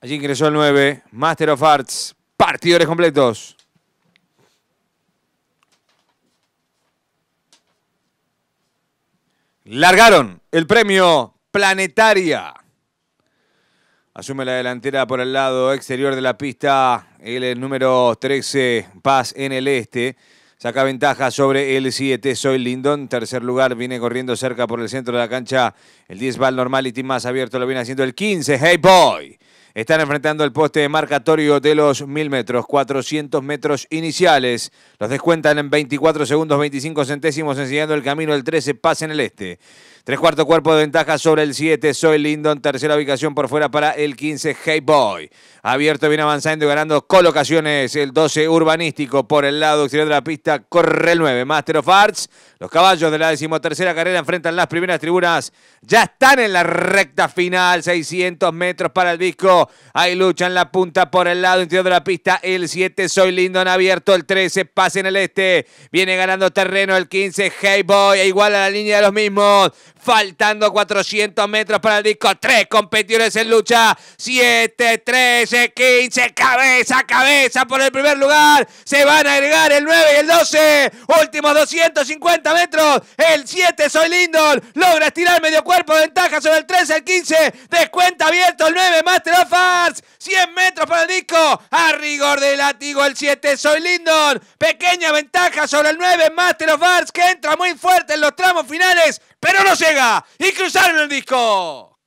Allí ingresó el 9, Master of Arts, partidores completos. Largaron el premio Planetaria. Asume la delantera por el lado exterior de la pista. El número 13, Paz en el este. Saca ventaja sobre el 7, Soy lindon Tercer lugar, viene corriendo cerca por el centro de la cancha. El 10 bal Normality, más abierto lo viene haciendo el 15, Hey Boy. Están enfrentando el poste marcatorio de los 1000 metros, 400 metros iniciales. Los descuentan en 24 segundos, 25 centésimos, enseñando el camino el 13, pase en el este. Tres cuarto cuerpo de ventaja sobre el 7, Soy Lindon. Tercera ubicación por fuera para el 15, Hey Boy. Abierto, viene avanzando y ganando colocaciones el 12, Urbanístico. Por el lado exterior de la pista, corre el 9, Master of Arts. Los caballos de la decimotercera carrera enfrentan las primeras tribunas. Ya están en la recta final, 600 metros para el disco. Ahí luchan, la punta por el lado interior de la pista. El 7, Soy Lindo en abierto. El 13, Pase en el este. Viene ganando terreno el 15, Hey Boy. E igual a la línea de los mismos. Faltando 400 metros para el disco. Tres competidores en lucha. 7, 13, 15. Cabeza, cabeza por el primer lugar. Se van a agregar el 9 y el 12. Últimos 250 metros. El 7, Soy Lindon. Logra estirar medio cuerpo. Ventaja sobre el 13, el 15. Descuenta abierto el 9, Master of Arts. 100 metros para el disco. A rigor de látigo el 7. Soy Lindon. Pequeña ventaja sobre el 9. Master of Arts que entra muy fuerte en los tramos finales. Pero no llega. Y cruzaron el disco.